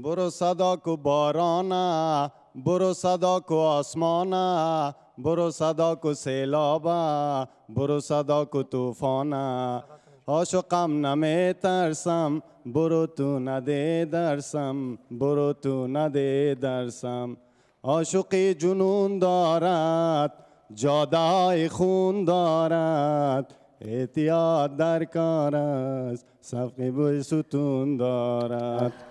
برو صدا کو بارانا برو صدا کو آسمانا برو صدا کو سیلابا برو صدا کو طوفانا آشقم نمی ترسم برو تو نده درسم برو تو نده درسم عاشقی جنون دارد جادای خون دارد اعتیاد در کار است صفقی بوی ستون دارد